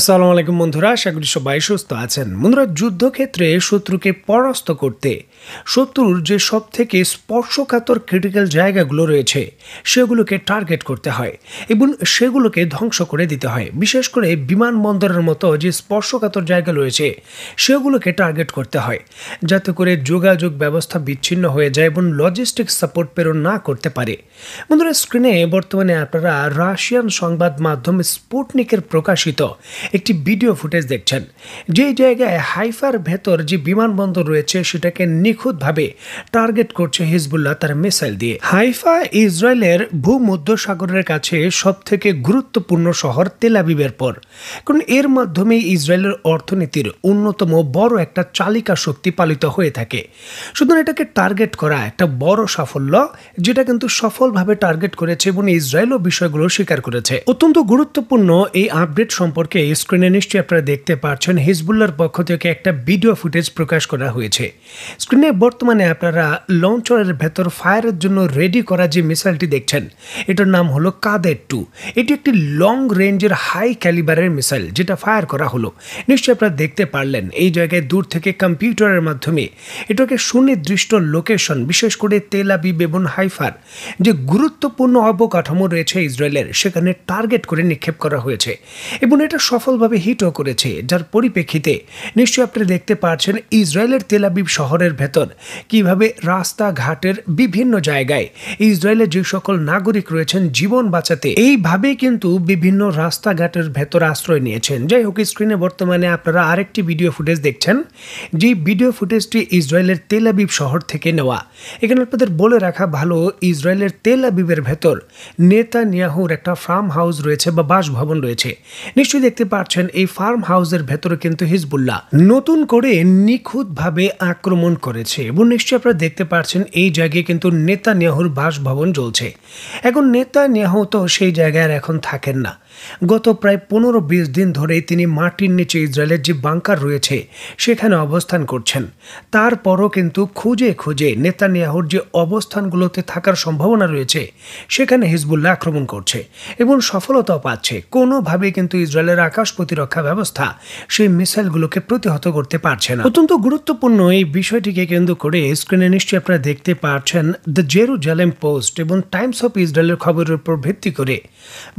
আসসালামু আলাইকুম বন্ধুরা আশা করি সবাই সুস্থ আছেন বন্ধুরা যুদ্ধক্ষেত্রে শত্রুকে পরাস্ত করতে শত্রুর যে সব থেকে স্পর্শকাতর ক্রিটিক্যাল জায়গাগুলো রয়েছে সেগুলোকে টার্গেট করতে হয় এবং সেগুলোকে ধ্বংস করে দিতে হয় বিশেষ করে বিমানবন্দরের মতো যে স্পর্শকাতর জায়গা রয়েছে সেগুলোকে টার্গেট করতে হয় যাতে করে যোগাযোগ ব্যবস্থা বিচ্ছিন্ন হয়ে যায় এবং লজিস্টিক সাপোর্ট প্রেরণ না করতে পারে বন্ধুরা স্ক্রিনে বর্তমানে আপনারা রাশিয়ান সংবাদ মাধ্যম স্পুটনিকের প্রকাশিত একটি ভিডিও ফুটেজ দেখছেন যেই জায়গায় হাইফার ভেতর যে বিমানবন্দর রয়েছে সেটাকে নিখুঁতভাবে টার্গেট করছে হিজবুল্লাহ তার মিসাইল দিয়ে হাইফা ইসরায়েলের ভূমধ্য সাগরের কাছে সবথেকে গুরুত্বপূর্ণ শহর তেলাবিবের পর কারণ এর মাধ্যমে ইসরায়েলের অর্থনীতির অন্যতম বড় একটা চালিকা শক্তি পালিত হয়ে থাকে সুতরাং এটাকে টার্গেট করা একটা বড় সাফল্য যেটা কিন্তু সফলভাবে টার্গেট করেছে এবং ইসরায়েলও বিষয়গুলো স্বীকার করেছে অত্যন্ত গুরুত্বপূর্ণ এই আপডেট সম্পর্কে স্ক্রিনে নিশ্চয়ই আপনারা দেখতে পাচ্ছেন হিজবুল্লার পক্ষ থেকে একটা ভিডিও ফুটেজ প্রকাশ করা হয়েছে স্ক্রিনে বর্তমানে আপনারা লঞ্চরের ভেতর ফায়ারের জন্য রেডি করা যে মিসাইলটি দেখছেন এটার নাম হলো কাদের টু এটি একটি লং রেঞ্জের হাই ক্যালিবারের মিসাইল যেটা ফায়ার করা হলো নিশ্চয়ই আপনারা দেখতে পারলেন এই জায়গায় দূর থেকে কম্পিউটারের মাধ্যমে এটাকে সুনির্দিষ্ট লোকেশন বিশেষ করে তেলাবি বেবন হাইফার যে গুরুত্বপূর্ণ অবকাঠামো রয়েছে ইসরায়েলের সেখানে টার্গেট করে নিক্ষেপ করা হয়েছে এবং এটা সফলভাবে হিটও করেছে যার পরিপ্রেক্ষিতে নিশ্চয়ই আপনি দেখতে পাচ্ছেন ইসরায়েলের তেলাবিব শহরের ভেতর কিভাবে রাস্তাঘাটের বিভিন্ন জায়গায় ইসরায়েলের যে সকল নাগরিক রয়েছেন জীবন বাঁচাতে এইভাবে কিন্তু বিভিন্ন রাস্তাঘাটের ভেতর আশ্রয় নিয়েছেন যাই হোক স্ক্রিনে বর্তমানে আপনারা আরেকটি ভিডিও ফুটেজ দেখছেন যে ভিডিও ফুটেজটি ইসরায়েলের তেলাবিব শহর থেকে নেওয়া এখানে আপনাদের বলে রাখা ভালো ইসরায়েলের তেলাবিবের ভেতর নেতা নিয়াহুর একটা ফার্ম হাউস রয়েছে বা বাসভবন রয়েছে নিশ্চয়ই দেখতে পারছেন এই ফার্ম হাউসের ভেতরে কিন্তু হিজবুল্লাহ নতুন করে নিখুঁতভাবে আক্রমণ করেছে এবং নিশ্চয়ই আপনারা দেখতে পাচ্ছেন এই জায়গায় কিন্তু নেতা নেহুর বাসভবন চলছে এখন নেতা নেহ তো সেই জায়গায় এখন থাকেন না গত প্রায় পনেরো বিশ দিন ধরে তিনি মাটির নিচে ইসরায়েলের যে বাংকার রয়েছে সেখানে অবস্থান করছেন তারপরও কিন্তু খুঁজে খুঁজে নেতানিয়াহুর যে অবস্থানগুলোতে থাকার সম্ভাবনা রয়েছে সেখানে হিজবুল্লাহ আক্রমণ করছে এবং সফলতাও পাচ্ছে কোনোভাবে কিন্তু ইসরায়েলের আকাশ প্রতিরক্ষা ব্যবস্থা সেই মিসাইলগুলোকে প্রতিহত করতে পারছে না অত্যন্ত গুরুত্বপূর্ণ এই বিষয়টিকে কেন্দ্র করে স্ক্রিনে নিশ্চয়ই আপনারা দেখতে পাচ্ছেন দ্য জেরুজালেম পোস্ট এবং টাইমস অফ ইসরায়েলের খবরের উপর ভিত্তি করে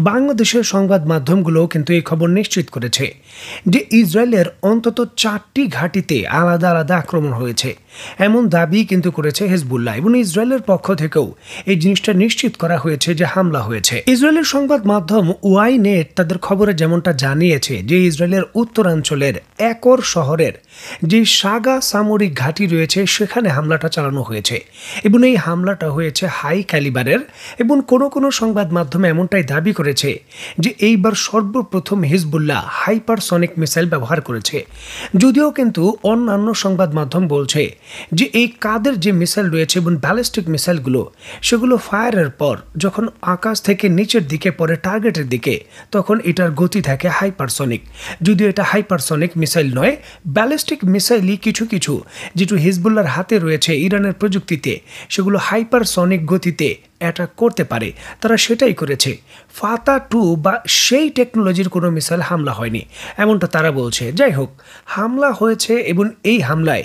বাংলাদেশের সংবাদ মাধ্যমগুলো কিন্তু এই খবর নিশ্চিত করেছে যে ইসরায়েলের অন্তত চারটি ঘাঁটিতে আলাদা আলাদা আক্রমণ হয়েছে এমন দাবি কিন্তু করেছে হেজবুল্লাহ এবং ইসরায়েলের পক্ষ থেকেও এই জিনিসটা নিশ্চিত করা হয়েছে যে হামলা হয়েছে ইসরায়েলের সংবাদ মাধ্যম ওয়াই নেট তাদের খবরে যেমনটা জানিয়েছে যে ইসরায়েলের উত্তরাঞ্চলের একর শহরের যে সাগা সামরিক ঘাঁটি রয়েছে সেখানে হামলাটা চালানো হয়েছে এবং এই হামলাটা হয়েছে হাই ক্যালিবারের এবং কোনো কোনো সংবাদ মাধ্যমে এমনটাই দাবি করেছে যে এইবার সর্বপ্রথম হিজবুল্লাহ হাইপারসনিক মিসাইল ব্যবহার করেছে যদিও কিন্তু অন্যান্য সংবাদ মাধ্যম বলছে যে এই কাদের যে মিসাইল রয়েছে এবং ব্যালিস্টিক মিসাইলগুলো সেগুলো ফায়ারের পর যখন আকাশ থেকে নিচের দিকে পড়ে টার্গেটের দিকে তখন এটার গতি থাকে হাইপারসনিক যদিও এটা হাইপারসনিক মিসাইল নয় ব্যালিস্টিক মিসাইলই কিছু কিছু যেটু হিজবুল্লার হাতে রয়েছে ইরানের প্রযুক্তিতে সেগুলো হাইপারসনিক গতিতে অ্যাটাক করতে পারে তারা সেটাই করেছে ফাতা টু বা সেই টেকনোলজির কোনো মিসাইল হামলা হয়নি এমনটা তারা বলছে যাই হোক হামলা হয়েছে এবং এই হামলায়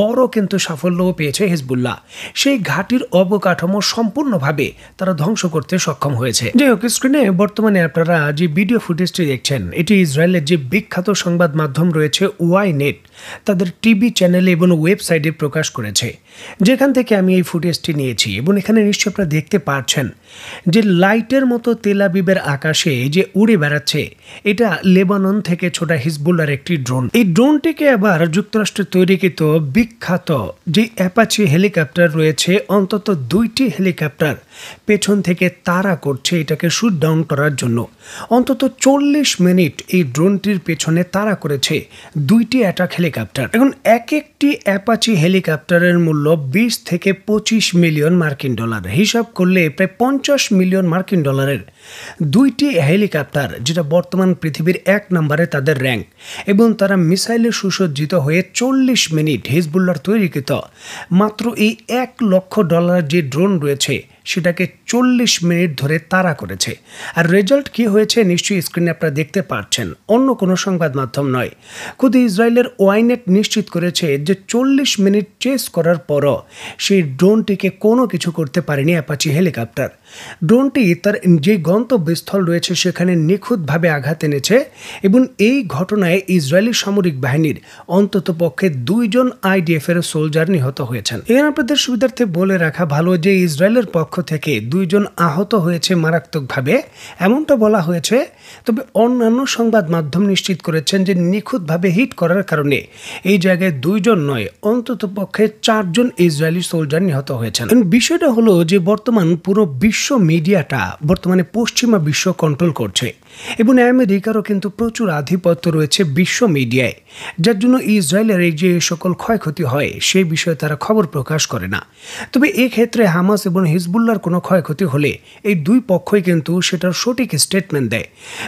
বড় কিন্তু সাফল্যও পেয়েছে হিজবুল্লাহ সেই ঘাটির অবকাঠামো সম্পূর্ণভাবে তারা ধ্বংস করতে সক্ষম হয়েছে যাই হোক স্ক্রিনে বর্তমানে আপনারা যে ভিডিও ফুটেজটি দেখছেন এটি ইসরায়েলের যে বিখ্যাত সংবাদ মাধ্যম রয়েছে ওয়াই নেট তাদের টিভি চ্যানেলে এবং ওয়েবসাইটে প্রকাশ করেছে যেখান থেকে আমি এই ফুটেজটি নিয়েছি এবং এখানে নিশ্চয় আপনারা দেখতে পাচ্ছেন যে লাইটের মতো তেলা তেলাবিবের আকাশে যে উড়ে বেড়াচ্ছে এটা লেবানন থেকে ছোটা হিজবুল্লার একটি ড্রোন এই ড্রোনটিকে আবার যুক্তরাষ্ট্রে তৈরিকৃত বিখ্যাত যে অ্যাপাচি হেলিকপ্টার রয়েছে অন্তত দুইটি হেলিকপ্টার পেছন থেকে তারা করছে এটাকে শুট ডাউন করার জন্য অন্তত চল্লিশ মিনিট এই ড্রোনটির পেছনে তারা করেছে দুইটি অ্যাটাক হেলিকপ্টার এখন এক একটি অ্যাপাচি হেলিকপ্টারের মূল্য বিশ থেকে পঁচিশ মিলিয়ন মার্কিন ডলার হিসাব করলে প্রায় পঞ্চাশ মিলিয়ন মার্কিন ডলারের দুইটি হেলিকপ্টার যেটা বর্তমান পৃথিবীর এক নম্বরে তাদের র্যাঙ্ক এবং তারা মিসাইলে সুসজ্জিত হয়ে চল্লিশ মিনিট হিজবুল্লার তৈরিকৃত মাত্র এই এক লক্ষ ডলার যে ড্রোন রয়েছে সেটাকে চল্লিশ মিনিট ধরে তাড়া করেছে আর রেজাল্ট কি হয়েছে নিশ্চয়ই স্ক্রিনে আপনারা দেখতে পাচ্ছেন অন্য কোনো সংবাদ মাধ্যম নয় খুদ ইসরায়েলের ওয়াইনেট নিশ্চিত করেছে যে চল্লিশ মিনিট চেস করার পরও সেই ড্রোনটিকে কোনো কিছু করতে পারেনি অ্যাপাচি হেলিকপ্টার ড্রোনটি তার যে গন্তব্যস্থল রয়েছে সেখানে নিখুঁতভাবে আঘাত এনেছে এবং এই ঘটনায় ইসরায়েলি সামরিক বাহিনীর অন্তত পক্ষে দুইজন আইডিএফ এর সোলজার নিহত হয়েছেন এখানে আপনাদের সুবিধার্থে বলে রাখা ভালো যে ইসরায়েলের পক্ষ থেকে দুইজন আহত হয়েছে মারাত্মকভাবে এমনটা বলা হয়েছে তবে অন্যান্য সংবাদ মাধ্যম নিশ্চিত করেছেন যে নিখুঁতভাবে হিট করার কারণে এই জায়গায় দুইজন নয় অন্তত পক্ষে চারজন ইসরায়েলি সোলজার নিহত হয়েছেন বিষয়টা হলো যে বর্তমান পুরো বিশ্ব মিডিয়াটা বর্তমানে পশ্চিমা বিশ্ব কন্ট্রোল করছে এবং আমেরিকারও কিন্তু প্রচুর আধিপত্য রয়েছে বিশ্ব মিডিয়ায় যার জন্য ইসরায়েলের এই যে সকল ক্ষয়ক্ষতি হয় সেই বিষয়ে তারা খবর প্রকাশ করে না তবে ক্ষেত্রে হামাস এবং হিজবুল্লার কোনো ক্ষয়ক্ষতি হলে এই দুই পক্ষই কিন্তু সেটার সঠিক স্টেটমেন্ট দেয়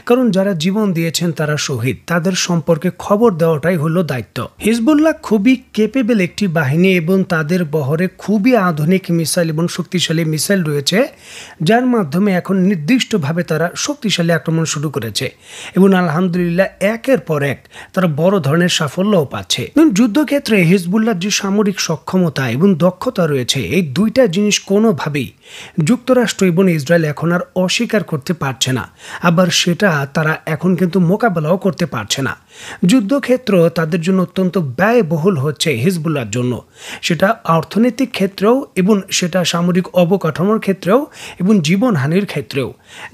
কারণ যারা জীবন দিয়েছেন তারা শহীদ তাদের সম্পর্কে খবর দেওয়াটাই হল দায়িত্ব হিজবুল্লাহ খুবই কেপেবেল একটি বাহিনী এবং তাদের বহরে খুবই আধুনিক মিসাইল এবং শক্তিশালী মিসাইল রয়েছে যার মাধ্যমে এখন নির্দিষ্টভাবে তারা শক্তিশালী আক্রমণ শুরু শুরু করেছে এবং আলহামদুলিল্লাহ একের পর এক তারা বড় ধরনের সাফল্যও পাচ্ছে যুদ্ধক্ষেত্রে হিজবুল্লার যে সামরিক সক্ষমতা এবং দক্ষতা রয়েছে এই দুইটা জিনিস কোনোভাবেই যুক্তরাষ্ট্র এবং ইসরায়েল এখন আর অস্বীকার করতে পারছে না আবার সেটা তারা এখন কিন্তু মোকাবেলাও করতে পারছে না যুদ্ধক্ষেত্র তাদের জন্য অত্যন্ত ব্যয়বহুল হচ্ছে হিজবুল্লার জন্য সেটা অর্থনৈতিক ক্ষেত্রেও এবং সেটা সামরিক অবকাঠামোর ক্ষেত্রেও এবং জীবনহানির ক্ষেত্রেও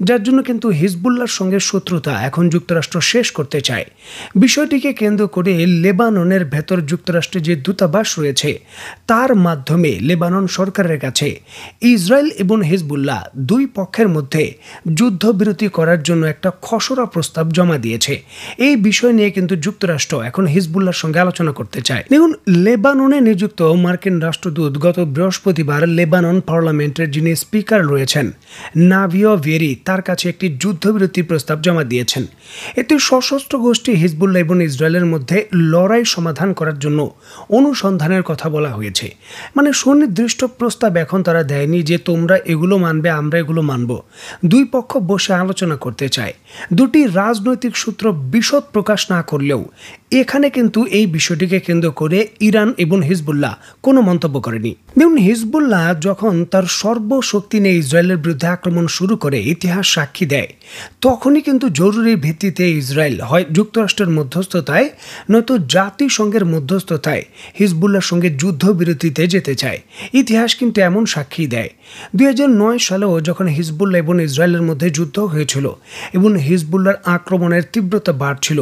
যার জন্য কিন্তু হিজবুল্লার সঙ্গে শত্রুতা এখন যুক্তরাষ্ট্র শেষ করতে চায় বিষয়টিকে কেন্দ্র করে লেবাননের ভেতর যুক্তরাষ্ট্রে যে দূতাবাস রয়েছে তার মাধ্যমে লেবানন সরকারের কাছে ইসরায়েল এবং হিজবুল্লাহ দুই পক্ষের মধ্যে যুদ্ধবিরতি করার জন্য একটা খসড়া প্রস্তাব জমা দিয়েছে এই বিষয় নিয়ে নিয়ে কিন্তু যুক্তরাষ্ট্র এখন হিজবুল্লার সঙ্গে আলোচনা করতে চায় দেখুন লেবাননে নিযুক্ত মার্কিন রাষ্ট্রদূত গত বৃহস্পতিবার লেবানন পার্লামেন্টের যিনি স্পিকার রয়েছেন নাভিও ভেরি তার কাছে একটি যুদ্ধবিরতি প্রস্তাব জমা দিয়েছেন এতে সশস্ত্র গোষ্ঠী হিজবুল্লাহ এবং ইসরায়েলের মধ্যে লড়াই সমাধান করার জন্য অনুসন্ধানের কথা বলা হয়েছে মানে সুনির্দিষ্ট প্রস্তাব এখন তারা দেয়নি যে তোমরা এগুলো মানবে আমরা এগুলো মানব দুই পক্ষ বসে আলোচনা করতে চায় দুটি রাজনৈতিক সূত্র বিশদ প্রকাশ না করলেও এখানে কিন্তু এই বিষয়টিকে কেন্দ্র করে ইরান এবং হিজবুল্লাহ কোনো মন্তব্য করেনি দেখুন হিজবুল্লাহ যখন তার সর্বশক্তি নিয়ে ইসরায়েলের বিরুদ্ধে আক্রমণ শুরু করে ইতিহাস সাক্ষী দেয় তখনই কিন্তু জরুরি ভিত্তিতে ইসরায়েল হয় যুক্তরাষ্ট্রের মধ্যস্থতায় নয়তো জাতিসংঘের মধ্যস্থতায় হিজবুল্লাহর সঙ্গে যুদ্ধবিরতিতে যেতে চায় ইতিহাস কিন্তু এমন সাক্ষী দেয় দুই নয় সালেও যখন হিজবুল্লাহ এবং ইসরায়েলের মধ্যে যুদ্ধ হয়েছিল এবং হিজবুল্লার আক্রমণের তীব্রতা বাড়ছিল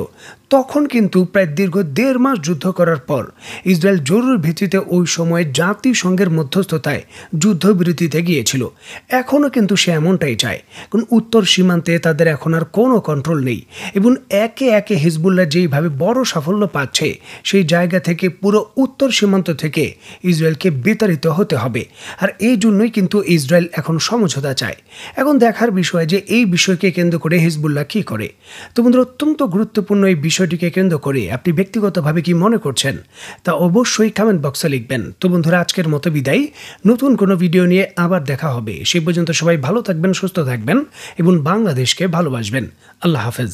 তখন কিন্তু প্রায় দীর্ঘ দেড় মাস যুদ্ধ করার পর ইসরায়েল জরুরি ভিত্তিতে ওই সময়ে জাতিসংঘের মধ্যস্থতায় যুদ্ধবিরতিতে গিয়েছিল এখনও কিন্তু সে এমনটাই চায় কারণ উত্তর সীমান্তে তাদের এখন আর কোনো কন্ট্রোল নেই এবং একে একে হিজবুল্লাহ যেইভাবে বড় সাফল্য পাচ্ছে সেই জায়গা থেকে পুরো উত্তর সীমান্ত থেকে ইসরায়েলকে বিতাড়িত হতে হবে আর এই জন্যই কিন্তু ইসরায়েল এখন সমঝোতা চায় এখন দেখার বিষয় যে এই বিষয়কে কেন্দ্র করে হিজবুল্লাহ কী করে তো বন্ধুরা অত্যন্ত গুরুত্বপূর্ণ এই বিষয়টিকে কেন্দ্র করে আপনি ব্যক্তিগতভাবে কি মনে করছেন তা অবশ্যই কমেন্ট বক্সে লিখবেন তো বন্ধুরা আজকের মতো বিদায় নতুন কোনো ভিডিও নিয়ে আবার দেখা হবে সে পর্যন্ত সবাই ভালো থাকবেন সুস্থ থাকবেন এবং বাংলাদেশকে ভালোবাসবেন আল্লাহ হাফেজ